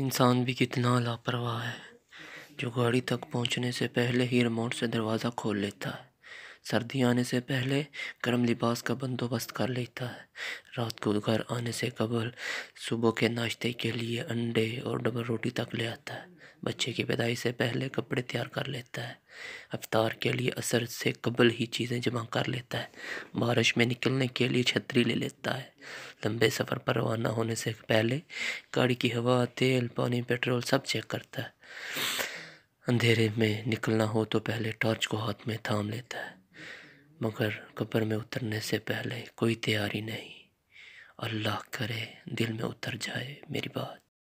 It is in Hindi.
इंसान भी कितना लापरवाह है जो गाड़ी तक पहुंचने से पहले ही रिमोट से दरवाज़ा खोल लेता है सर्दी आने से पहले गर्म लिबास का बंदोबस्त कर लेता है रात को घर आने से कबल सुबह के नाश्ते के लिए अंडे और डबल रोटी तक ले आता है बच्चे की पैदाई से पहले कपड़े तैयार कर लेता है अवतार के लिए असर से कबल ही चीज़ें जमा कर लेता है बारिश में निकलने के लिए छतरी ले लेता है लंबे सफ़र पर रवाना होने से पहले गाड़ी की हवा तेल पानी पेट्रोल सब चेक करता है अंधेरे में निकलना हो तो पहले टॉर्च को हाथ में थाम लेता है मगर कब्र में उतरने से पहले कोई तैयारी नहीं अल्लाह करे दिल में उतर जाए मेरी बात